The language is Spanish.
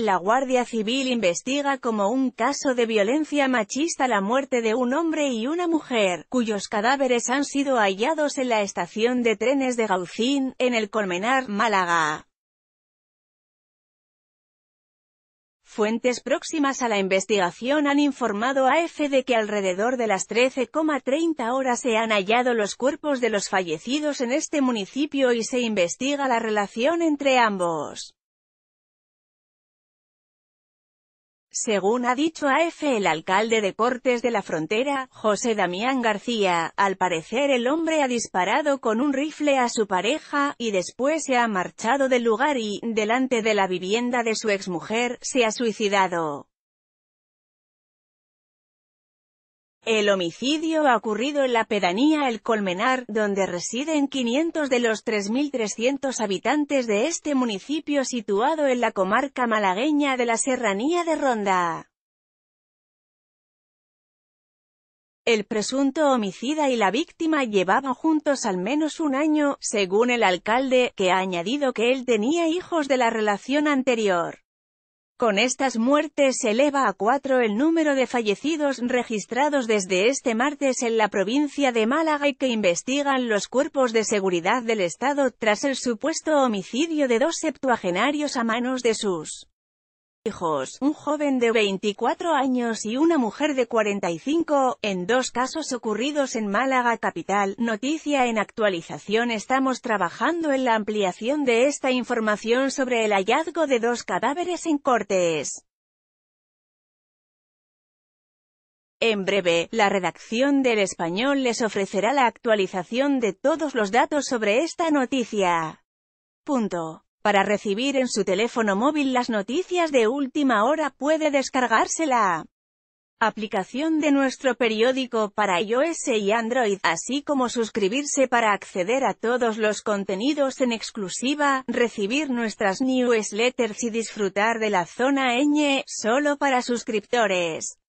La Guardia Civil investiga como un caso de violencia machista la muerte de un hombre y una mujer, cuyos cadáveres han sido hallados en la estación de trenes de Gaucín, en el Colmenar, Málaga. Fuentes próximas a la investigación han informado a EFE de que alrededor de las 13,30 horas se han hallado los cuerpos de los fallecidos en este municipio y se investiga la relación entre ambos. Según ha dicho AF el alcalde de Cortes de la Frontera, José Damián García, al parecer el hombre ha disparado con un rifle a su pareja, y después se ha marchado del lugar y, delante de la vivienda de su exmujer, se ha suicidado. El homicidio ha ocurrido en la pedanía El Colmenar, donde residen 500 de los 3.300 habitantes de este municipio situado en la comarca malagueña de la Serranía de Ronda. El presunto homicida y la víctima llevaban juntos al menos un año, según el alcalde, que ha añadido que él tenía hijos de la relación anterior. Con estas muertes se eleva a cuatro el número de fallecidos registrados desde este martes en la provincia de Málaga y que investigan los cuerpos de seguridad del Estado tras el supuesto homicidio de dos septuagenarios a manos de sus un joven de 24 años y una mujer de 45, en dos casos ocurridos en Málaga capital. Noticia en actualización Estamos trabajando en la ampliación de esta información sobre el hallazgo de dos cadáveres en Cortes. En breve, la redacción del español les ofrecerá la actualización de todos los datos sobre esta noticia. Punto. Para recibir en su teléfono móvil las noticias de última hora puede descargarse la aplicación de nuestro periódico para iOS y Android, así como suscribirse para acceder a todos los contenidos en exclusiva, recibir nuestras newsletters y disfrutar de la zona ñ, solo para suscriptores.